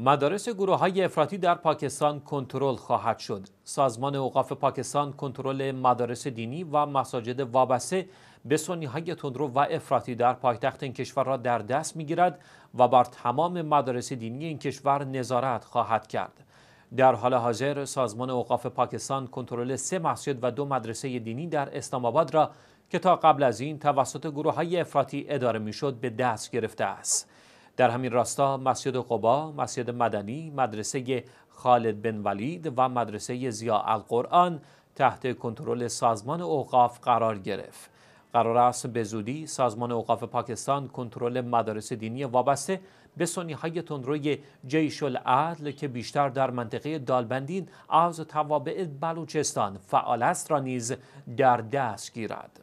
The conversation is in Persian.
مدارس گروه های افراطی در پاکستان کنترل خواهد شد. سازمان اوقاف پاکستان کنترل مدارس دینی و مساجد وابسته به سنی های تندرو و افراطی در پایتخت این کشور را در دست گیرد و بر تمام مدارس دینی این کشور نظارت خواهد کرد. در حال حاضر سازمان اوقاف پاکستان کنترل سه مسجد و دو مدرسه دینی در اسلام آباد را که تا قبل از این توسط گروه های افراطی اداره میشد به دست گرفته است. در همین راستا مسجد قبا، مسجد مدنی، مدرسه خالد بن ولید و مدرسه زیا القرآن تحت کنترل سازمان اوقاف قرار گرفت. قرار است به زودی سازمان اوقاف پاکستان کنترل مدارس دینی وابسته به سنی های تندروی جیش العدل که بیشتر در منطقه دالبندین از توابع بلوچستان فعال است را نیز در دست گیرد.